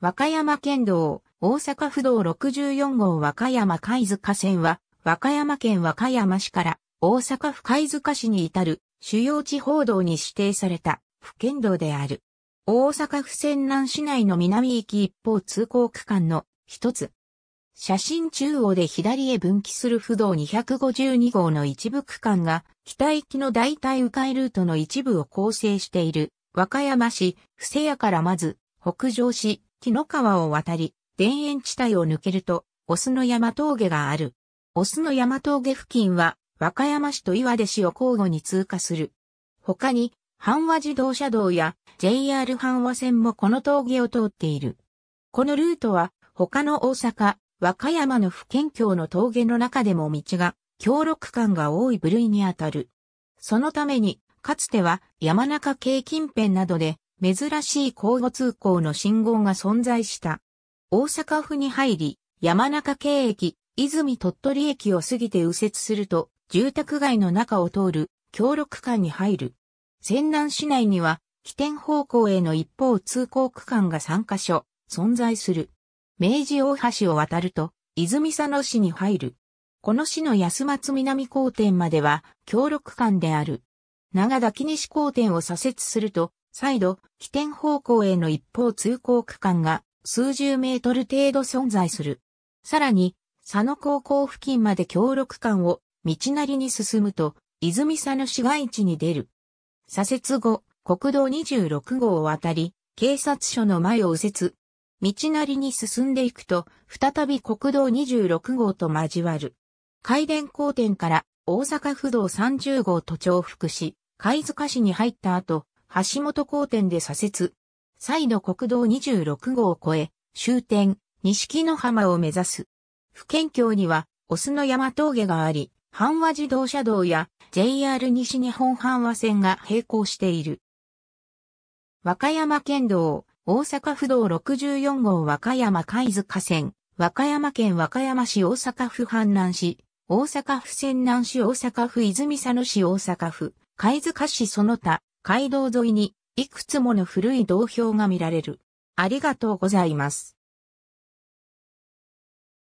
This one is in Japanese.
和歌山県道、大阪府道64号和歌山貝塚線は、和歌山県和歌山市から大阪府貝塚市に至る主要地方道に指定された府県道である。大阪府泉南市内の南行き一方通行区間の一つ。写真中央で左へ分岐する府道252号の一部区間が、北行きの代替迂回ルートの一部を構成している、和歌山市、布施谷からまず、北上し、木の川を渡り、田園地帯を抜けると、オスの山峠がある。オスの山峠付近は、和歌山市と岩出市を交互に通過する。他に、阪和自動車道や JR 阪和線もこの峠を通っている。このルートは、他の大阪、和歌山の府県境の峠の中でも道が、強力感が多い部類にあたる。そのために、かつては山中系近辺などで珍しい交互通行の信号が存在した。大阪府に入り、山中京駅、泉鳥取駅を過ぎて右折すると、住宅街の中を通る、協力館に入る。泉南市内には、起点方向への一方通行区間が3カ所、存在する。明治大橋を渡ると、泉佐野市に入る。この市の安松南交店までは、協力館である。長田木西交店を左折すると、再度、起点方向への一方通行区間が数十メートル程度存在する。さらに、佐野高校付近まで協力間を道なりに進むと、泉佐野市街地に出る。左折後、国道26号を渡り、警察署の前を右折。道なりに進んでいくと、再び国道26号と交わる。海電交点から大阪府道30号と重複し、貝塚市に入った後、橋本交点で左折。再度国道26号を越え、終点、西木の浜を目指す。府県境には、オスの山峠があり、阪和自動車道や JR 西日本阪和線が並行している。和歌山県道、大阪府道64号和歌山海塚線、和歌山県和歌山市大阪府阪南市、大阪府泉南市大阪府泉佐野市大阪府、海塚市その他、街道沿いにいくつもの古い道標が見られる。ありがとうございます。